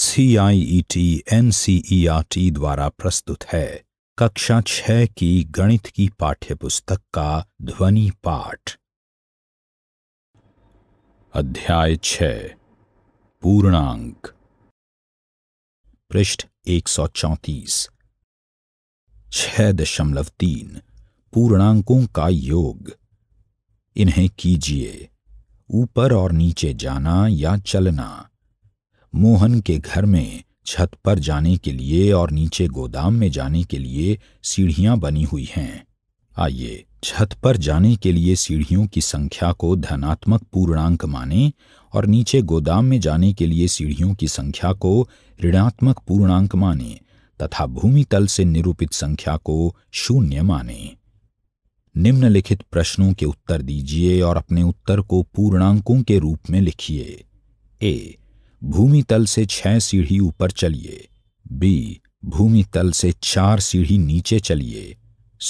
CIET NCERT e e द्वारा प्रस्तुत है कक्षा छह की गणित की पाठ्यपुस्तक का ध्वनि पाठ अध्याय छ पूर्णांक पृष्ठ एक सौ चौतीस छह दशमलव तीन पूर्णांकों का योग इन्हें कीजिए ऊपर और नीचे जाना या चलना मोहन के घर में छत पर जाने के लिए और नीचे गोदाम में जाने के लिए सीढ़ियां बनी हुई हैं आइए छत पर जाने के लिए सीढ़ियों की संख्या को धनात्मक पूर्णांक माने और नीचे गोदाम में जाने के लिए सीढ़ियों की संख्या को ऋणात्मक पूर्णांक माने तथा भूमि तल से निरूपित संख्या को शून्य माने निम्नलिखित प्रश्नों के उत्तर दीजिए और अपने उत्तर को पूर्णांकों के रूप में लिखिए ए भूमि तल से छह सीढ़ी ऊपर चलिए बी भूमि तल से चार सीढ़ी नीचे चलिए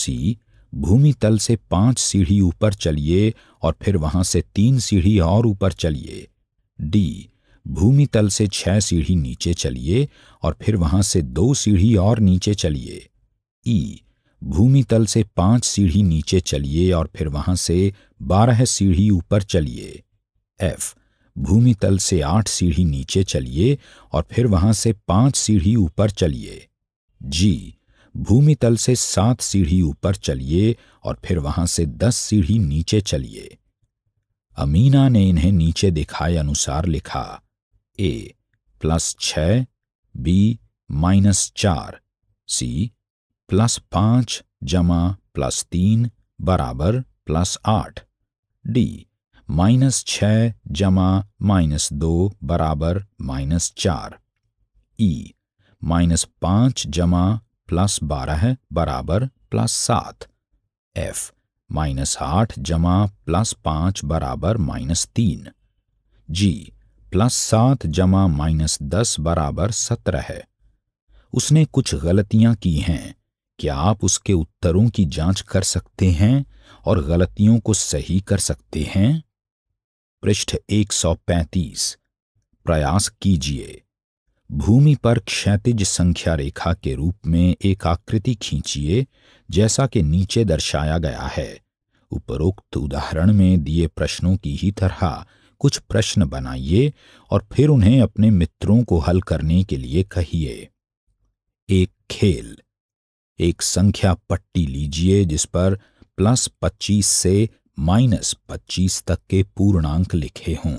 सी भूमि तल से पांच सीढ़ी ऊपर चलिए और फिर वहां से तीन सीढ़ी और ऊपर चलिए डी भूमि तल से छह सीढ़ी नीचे चलिए और फिर वहां से दो सीढ़ी और नीचे चलिए ई भूमि तल से पांच सीढ़ी नीचे चलिए और फिर वहां से बारह सीढ़ी ऊपर चलिए एफ भूमि तल से आठ सीढ़ी नीचे चलिए और फिर वहां से पांच सीढ़ी ऊपर चलिए जी भूमि तल से सात सीढ़ी ऊपर चलिए और फिर वहां से दस सीढ़ी नीचे चलिए अमीना ने इन्हें नीचे दिखाए अनुसार लिखा ए प्लस छ बी माइनस चार सी प्लस पांच जमा प्लस तीन बराबर प्लस आठ डी माइनस छ जमा माइनस दो बराबर माइनस चार ई माइनस पाँच जमा प्लस बारह बराबर प्लस सात एफ माइनस आठ जमा प्लस पाँच बराबर माइनस तीन जी प्लस सात जमा माइनस दस बराबर सत्रह है उसने कुछ गलतियां की हैं क्या आप उसके उत्तरों की जांच कर सकते हैं और गलतियों को सही कर सकते हैं पृष्ठ 135 प्रयास कीजिए भूमि पर क्षैतिज संख्या रेखा के रूप में एक आकृति खींचिए जैसा कि नीचे दर्शाया गया है उपरोक्त उदाहरण में दिए प्रश्नों की ही तरह कुछ प्रश्न बनाइए और फिर उन्हें अपने मित्रों को हल करने के लिए कहिए एक खेल एक संख्या पट्टी लीजिए जिस पर प्लस पच्चीस से माइनस पच्चीस तक के पूर्णांक लिखे हों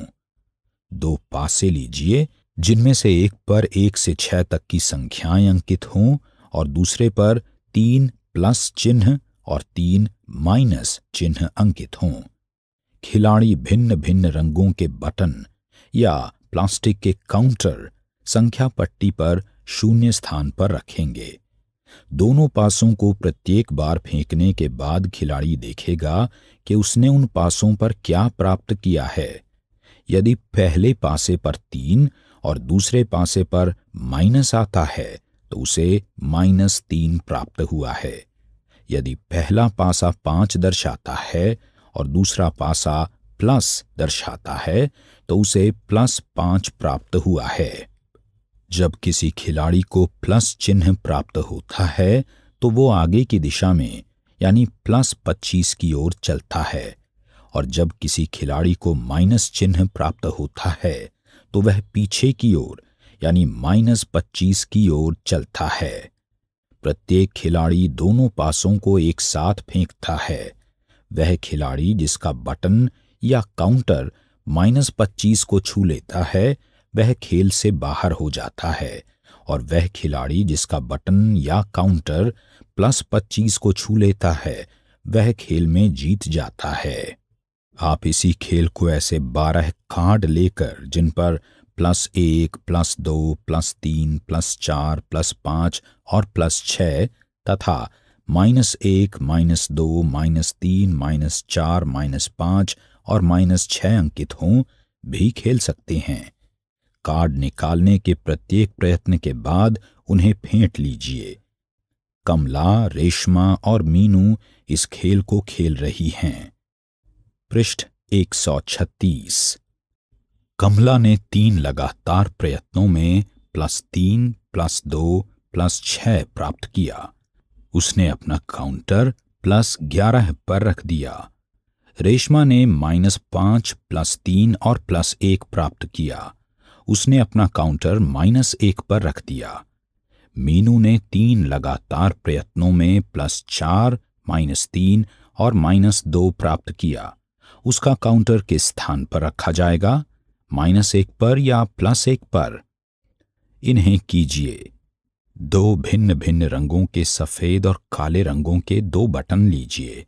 दो पासे लीजिए जिनमें से एक पर एक से छह तक की संख्याएं अंकित हों और दूसरे पर तीन प्लस चिन्ह और तीन माइनस चिन्ह अंकित हों खिलाड़ी भिन्न भिन्न रंगों के बटन या प्लास्टिक के काउंटर संख्या पट्टी पर शून्य स्थान पर रखेंगे दोनों पासों को प्रत्येक बार फेंकने के बाद खिलाड़ी देखेगा कि उसने उन पासों पर क्या प्राप्त किया है यदि पहले पासे पर तीन और दूसरे पासे पर माइनस आता है तो उसे माइनस तीन प्राप्त हुआ है यदि पहला पासा पांच दर्शाता है और दूसरा पासा प्लस दर्शाता है तो उसे प्लस पांच प्राप्त हुआ है जब किसी खिलाड़ी को प्लस चिन्ह प्राप्त होता है तो वो आगे की दिशा में यानी प्लस पच्चीस की ओर चलता है और जब किसी खिलाड़ी को माइनस चिन्ह प्राप्त होता है तो वह पीछे की ओर यानी माइनस पच्चीस की ओर चलता है प्रत्येक खिलाड़ी दोनों पासों को एक साथ फेंकता है वह खिलाड़ी जिसका बटन या काउंटर माइनस पच्चीस को छू लेता है वह खेल से बाहर हो जाता है और वह खिलाड़ी जिसका बटन या काउंटर प्लस पच्चीस को छू लेता है वह खेल में जीत जाता है आप इसी खेल को ऐसे बारह कार्ड लेकर जिन पर प्लस एक प्लस दो प्लस तीन प्लस चार प्लस पांच और प्लस छ तथा माइनस एक माइनस दो माइनस तीन माइनस चार माइनस पांच और माइनस छह अंकित हों भी खेल सकते हैं कार्ड निकालने के प्रत्येक प्रयत्न के बाद उन्हें फेंट लीजिए कमला रेशमा और मीनू इस खेल को खेल रही हैं पृष्ठ 136 कमला ने तीन लगातार प्रयत्नों में प्लस तीन प्लस दो प्लस छह प्राप्त किया उसने अपना काउंटर प्लस ग्यारह पर रख दिया रेशमा ने माइनस पांच प्लस तीन और प्लस एक प्राप्त किया उसने अपना काउंटर माइनस एक पर रख दिया मीनू ने तीन लगातार प्रयत्नों में प्लस चार माइनस तीन और माइनस दो प्राप्त किया उसका काउंटर किस स्थान पर रखा जाएगा माइनस एक पर या प्लस एक पर इन्हें कीजिए दो भिन्न भिन्न रंगों के सफेद और काले रंगों के दो बटन लीजिए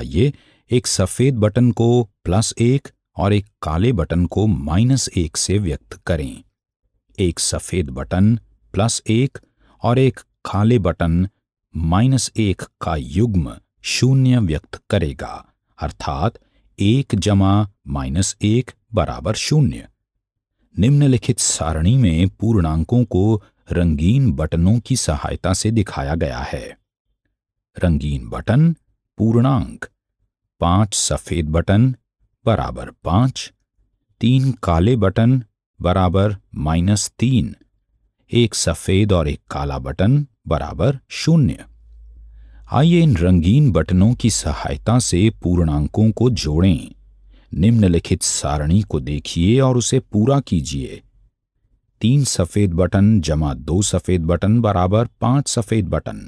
आइए एक सफेद बटन को प्लस एक और एक काले बटन को माइनस एक से व्यक्त करें एक सफेद बटन प्लस एक और एक काले बटन माइनस एक का युग्म शून्य व्यक्त करेगा अर्थात एक जमा माइनस एक बराबर शून्य निम्नलिखित सारणी में पूर्णांकों को रंगीन बटनों की सहायता से दिखाया गया है रंगीन बटन पूर्णांक पांच सफेद बटन बराबर पांच तीन काले बटन बराबर माइनस तीन एक सफ़ेद और एक काला बटन बराबर शून्य आइए इन रंगीन बटनों की सहायता से पूर्णांकों को जोड़ें निम्नलिखित सारणी को देखिए और उसे पूरा कीजिए तीन सफ़ेद बटन जमा दो सफ़ेद बटन बराबर पांच सफ़ेद बटन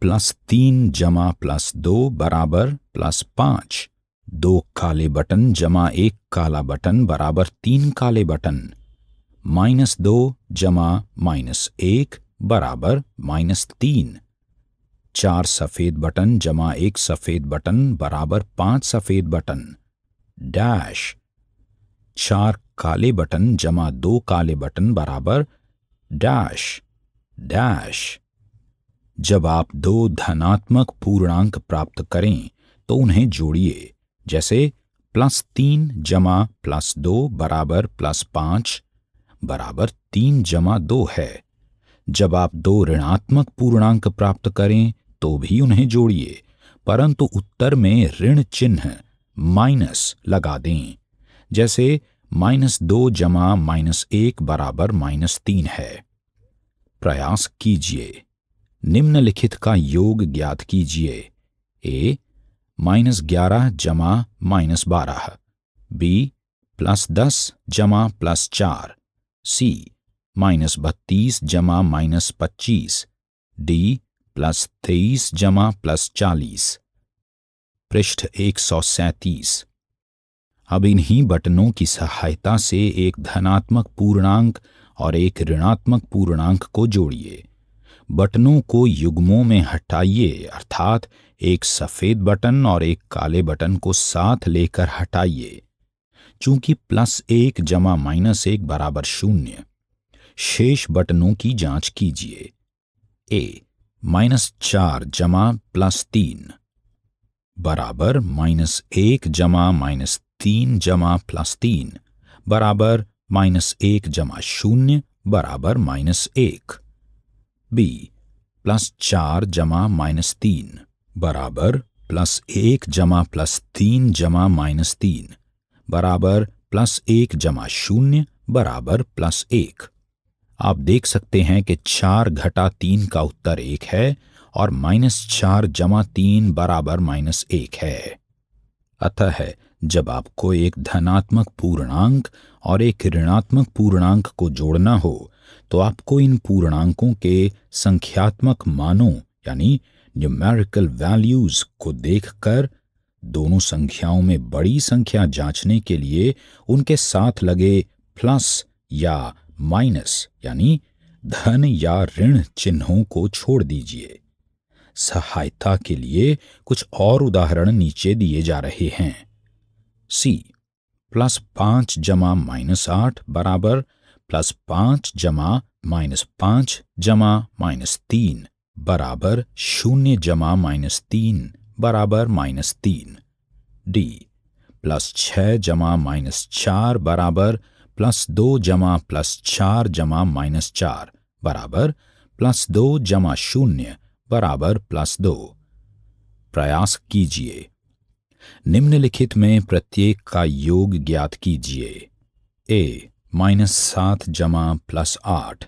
प्लस तीन जमा प्लस दो बराबर प्लस पांच दो काले बटन जमा एक काला बटन बराबर तीन काले बटन माइनस दो जमा माइनस एक बराबर माइनस तीन चार सफ़ेद बटन जमा एक सफ़ेद बटन बराबर पांच सफ़ेद बटन डैश चार काले बटन जमा दो काले बटन बराबर डैश डैश जब आप दो धनात्मक पूर्णांक प्राप्त करें तो उन्हें जोड़िए जैसे प्लस तीन जमा प्लस दो बराबर प्लस पांच बराबर तीन जमा दो है जब आप दो ऋणात्मक पूर्णांक प्राप्त करें तो भी उन्हें जोड़िए परंतु उत्तर में ऋण चिन्ह माइनस लगा दें जैसे माइनस दो जमा माइनस एक बराबर माइनस तीन है प्रयास कीजिए निम्नलिखित का योग ज्ञात कीजिए ए माइनस ग्यारह जमा माइनस बारह बी प्लस दस जमा प्लस चार सी माइनस बत्तीस जमा माइनस पच्चीस डी प्लस तेईस जमा प्लस चालीस पृष्ठ एक सौ सैंतीस अब इन्हीं बटनों की सहायता से एक धनात्मक पूर्णांक और एक ऋणात्मक पूर्णांक को जोड़िए बटनों को युग्मों में हटाइए अर्थात एक सफ़ेद बटन और एक काले बटन को साथ लेकर हटाइए चूंकि प्लस एक जमा माइनस एक बराबर शून्य शेष बटनों की जांच कीजिए ए माइनस चार जमा प्लस तीन बराबर माइनस एक जमा माइनस तीन जमा प्लस तीन बराबर माइनस एक जमा शून्य बराबर माइनस एक बी प्लस चार जमा माइनस तीन बराबर प्लस एक जमा प्लस तीन जमा माइनस तीन बराबर प्लस एक जमा शून्य बराबर प्लस एक आप देख सकते हैं कि चार घटा तीन का उत्तर एक है और माइनस चार जमा तीन बराबर माइनस एक है अतः जब आपको एक धनात्मक पूर्णांक और एक ऋणात्मक पूर्णांक को जोड़ना हो तो आपको इन पूर्णांकों के संख्यात्मक मानों यानी न्यूमेरिकल वैल्यूज को देखकर दोनों संख्याओं में बड़ी संख्या जांचने के लिए उनके साथ लगे प्लस या माइनस यानी धन या ऋण चिन्हों को छोड़ दीजिए सहायता के लिए कुछ और उदाहरण नीचे दिए जा रहे हैं सी प्लस पांच जमा माइनस आठ बराबर प्लस पांच जमा माइनस पांच जमा माइनस तीन बराबर शून्य जमा माइनस तीन बराबर माइनस तीन डी प्लस छह जमा माइनस चार बराबर प्लस दो जमा प्लस चार जमा माइनस चार बराबर प्लस दो जमा शून्य बराबर प्लस दो प्रयास कीजिए निम्नलिखित में प्रत्येक का योग ज्ञात कीजिए ए माइनस सात जमा प्लस आठ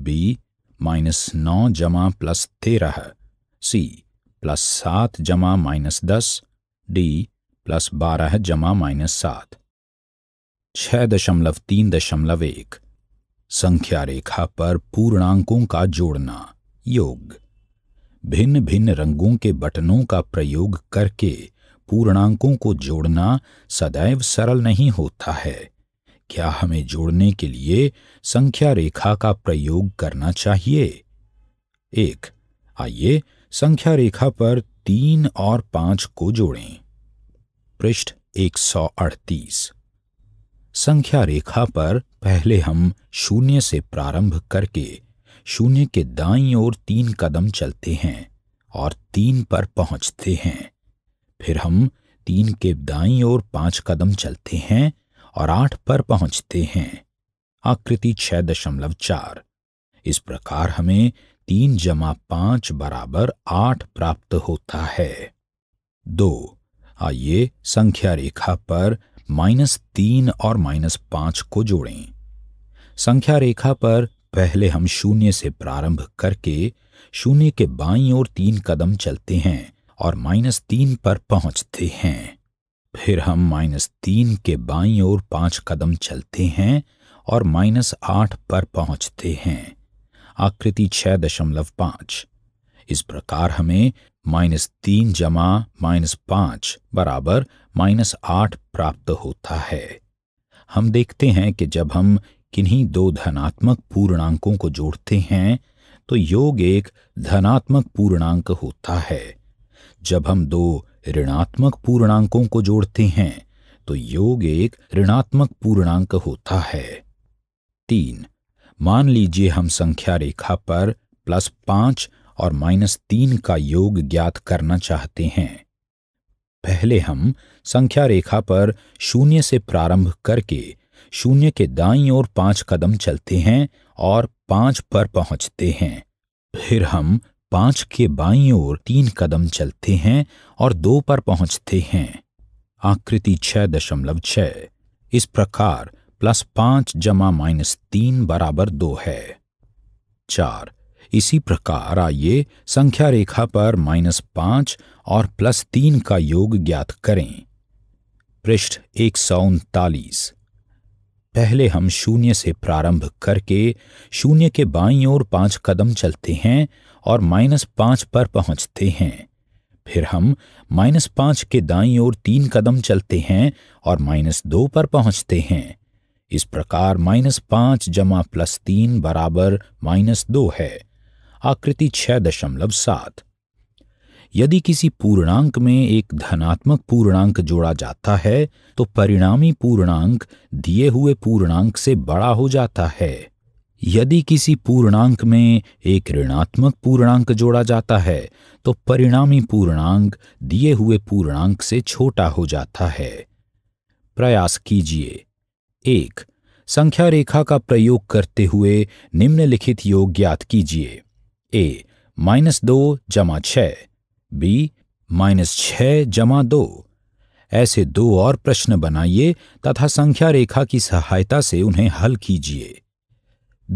बी माइनस नौ जमा प्लस तेरह सी प्लस सात जमा माइनस दस डी प्लस बारह जमा माइनस सात छह दशमलव तीन दशमलव एक संख्या रेखा पर पूर्णांकों का जोड़ना योग भिन्न भिन्न रंगों के बटनों का प्रयोग करके पूर्णांकों को जोड़ना सदैव सरल नहीं होता है क्या हमें जोड़ने के लिए संख्या रेखा का प्रयोग करना चाहिए एक आइए संख्या रेखा पर तीन और पांच को जोड़ें पृष्ठ 138 संख्या रेखा पर पहले हम शून्य से प्रारंभ करके शून्य के दाईं ओर तीन कदम चलते हैं और तीन पर पहुंचते हैं फिर हम तीन के दाईं ओर पांच कदम चलते हैं और आठ पर पहुंचते हैं आकृति छह दशमलव चार इस प्रकार हमें तीन जमा पांच बराबर आठ प्राप्त होता है दो आइए संख्या रेखा पर माइनस तीन और माइनस पांच को जोड़ें संख्या रेखा पर पहले हम शून्य से प्रारंभ करके शून्य के बाईं ओर तीन कदम चलते हैं और माइनस तीन पर पहुंचते हैं फिर हम माइनस तीन के बाई ओर पांच कदम चलते हैं और माइनस आठ पर पहुंचते हैं आकृति छह दशमलव पांच इस प्रकार हमें माइनस तीन जमा माइनस पांच बराबर माइनस आठ प्राप्त होता है हम देखते हैं कि जब हम किन्हीं दो धनात्मक पूर्णांकों को जोड़ते हैं तो योग एक धनात्मक पूर्णांक होता है जब हम दो ऋणात्मक पूर्णांकों को जोड़ते हैं तो योग एक ऋणात्मक पूर्णांक होता है तीन मान लीजिए हम संख्या रेखा पर प्लस पांच और माइनस तीन का योग ज्ञात करना चाहते हैं पहले हम संख्या रेखा पर शून्य से प्रारंभ करके शून्य के दाई ओर पांच कदम चलते हैं और पांच पर पहुंचते हैं फिर हम पांच के बाई ओर तीन कदम चलते हैं और दो पर पहुंचते हैं आकृति छह दशमलव छ इस प्रकार प्लस पांच जमा माइनस तीन बराबर दो है चार इसी प्रकार आइए संख्या रेखा पर माइनस पांच और प्लस तीन का योग ज्ञात करें पृष्ठ एक सौ उनतालीस पहले हम शून्य से प्रारंभ करके शून्य के बाईं ओर पांच कदम चलते हैं और माइनस पांच पर पहुंचते हैं फिर हम माइनस पांच के दाई ओर तीन कदम चलते हैं और माइनस दो पर पहुंचते हैं इस प्रकार माइनस पांच जमा प्लस तीन बराबर माइनस दो है आकृति छह दशमलव सात यदि किसी पूर्णांक में एक धनात्मक पूर्णांक जोड़ा जाता है तो परिणामी पूर्णांक दिए हुए पूर्णांक से बड़ा हो जाता है यदि किसी पूर्णांक में एक ऋणात्मक पूर्णांक जोड़ा जाता है तो परिणामी पूर्णांक दिए हुए पूर्णांक से छोटा हो जाता है प्रयास कीजिए एक संख्या रेखा का प्रयोग करते हुए निम्नलिखित योग ज्ञात कीजिए ए माइनस दो जमा छ बी माइनस छ जमा दो ऐसे दो और प्रश्न बनाइए तथा संख्या रेखा की सहायता से उन्हें हल कीजिए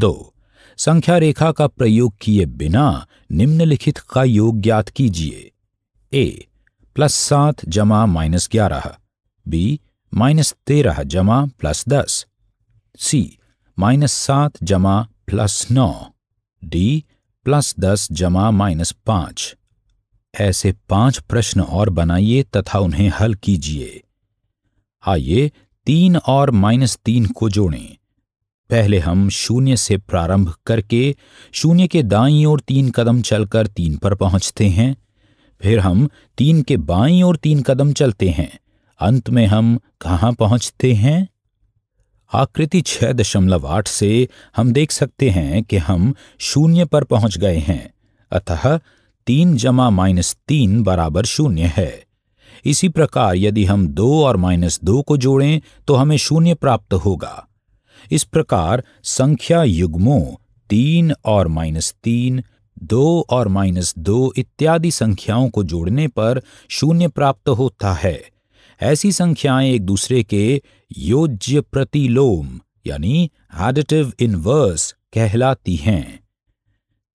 दो संख्या रेखा का प्रयोग किए बिना निम्नलिखित का योग ज्ञात कीजिए ए प्लस सात जमा माइनस ग्यारह बी माइनस तेरह जमा प्लस दस सी माइनस सात जमा प्लस नौ डी प्लस दस जमा माइनस पांच ऐसे पांच प्रश्न और बनाइए तथा उन्हें हल कीजिए आइए तीन और माइनस तीन को जोड़ें पहले हम शून्य से प्रारंभ करके शून्य के दाई ओर तीन कदम चलकर तीन पर पहुंचते हैं फिर हम तीन के बाई ओर तीन कदम चलते हैं अंत में हम कहाँ पहुंचते हैं आकृति छह दशमलव आठ से हम देख सकते हैं कि हम शून्य पर पहुंच गए हैं अतः तीन जमा माइनस तीन बराबर शून्य है इसी प्रकार यदि हम दो और माइनस दो को जोड़ें तो हमें शून्य प्राप्त होगा इस प्रकार संख्या युग्मों तीन और माइनस तीन दो और माइनस दो इत्यादि संख्याओं को जोड़ने पर शून्य प्राप्त होता है ऐसी संख्याएं एक दूसरे के योज्य प्रतिलोम यानी एडिटिव इनवर्स कहलाती हैं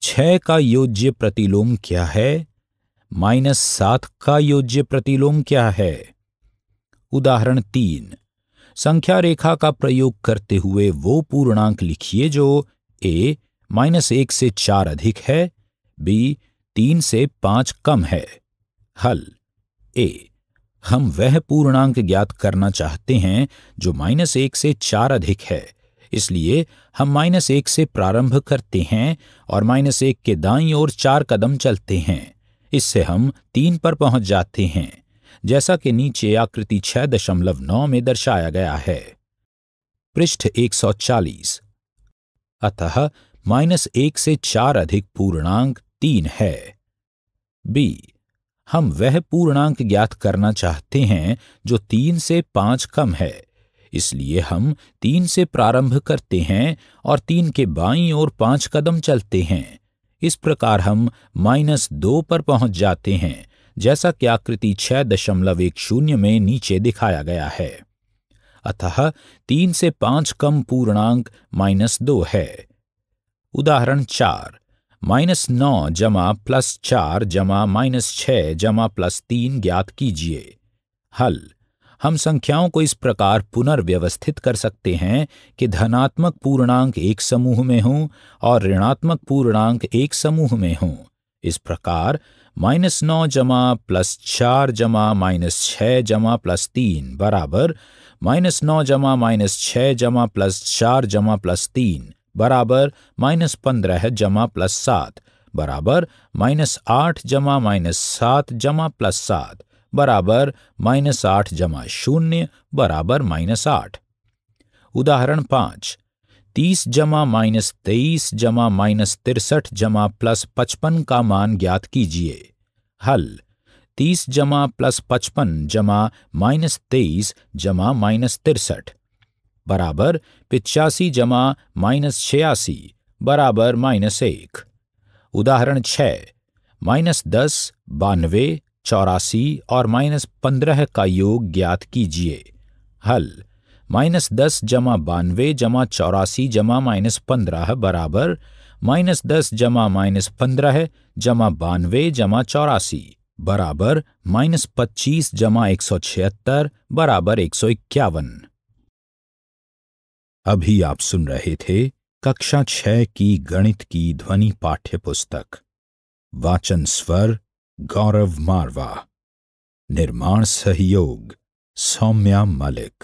छ का योज्य प्रतिलोम क्या है माइनस सात का योज्य प्रतिलोम क्या है उदाहरण तीन संख्या रेखा का प्रयोग करते हुए वो पूर्णांक लिखिए जो ए माइनस एक से चार अधिक है बी तीन से पांच कम है हल ए हम वह पूर्णांक ज्ञात करना चाहते हैं जो माइनस एक से चार अधिक है इसलिए हम माइनस एक से प्रारंभ करते हैं और माइनस एक के दाई ओर चार कदम चलते हैं इससे हम तीन पर पहुंच जाते हैं जैसा कि नीचे आकृति छह दशमलव नौ में दर्शाया गया है पृष्ठ 140 अतः माइनस एक से चार अधिक पूर्णांक तीन है बी हम वह पूर्णांक ज्ञात करना चाहते हैं जो तीन से पांच कम है इसलिए हम तीन से प्रारंभ करते हैं और तीन के बाईं ओर पांच कदम चलते हैं इस प्रकार हम माइनस दो पर पहुंच जाते हैं जैसा कि आकृति छह दशमलव एक शून्य में नीचे दिखाया गया है अतः तीन से पांच कम पूर्णांक माइनस दो है उदाहरण चार माइनस नौ जमा प्लस चार जमा माइनस छ जमा प्लस तीन ज्ञात कीजिए हल हम संख्याओं को इस प्रकार पुनर्व्यवस्थित कर सकते हैं कि धनात्मक पूर्णांक एक समूह में हों और ऋणात्मक पूर्णांक एक समूह में हों इस प्रकार माइनस नौ जमा प्लस चार जमा माइनस छः जमा प्लस तीन बराबर माइनस नौ जमा माइनस छः जमा प्लस चार जमा प्लस तीन बराबर माइनस पंद्रह जमा प्लस सात बराबर माइनस आठ जमा माइनस सात जमा प्लस सात बराबर माइनस आठ जमा शून्य बराबर माइनस आठ उदाहरण पाँच तीस जमा माइनस तेईस जमा माइनस तिरसठ जमा प्लस पचपन का मान ज्ञात कीजिए हल तीस जमा प्लस पचपन जमा माइनस तेईस जमा माइनस तिरसठ बराबर पिचासी जमा माइनस छियासी बराबर माइनस एक उदाहरण छ माइनस दस बानवे चौरासी और माइनस पंद्रह का योग ज्ञात कीजिए हल माइनस दस जमा बानवे जमा चौरासी जमा माइनस पंद्रह बराबर माइनस दस जमा माइनस पंद्रह जमा बानवे जमा चौरासी बराबर माइनस पच्चीस जमा एक सौ छिहत्तर बराबर एक सौ इक्यावन अभी आप सुन रहे थे कक्षा छह की गणित की ध्वनि पाठ्य पुस्तक वाचन स्वर गौरव मारवा निर्माण सहयोग सौम्या मलिक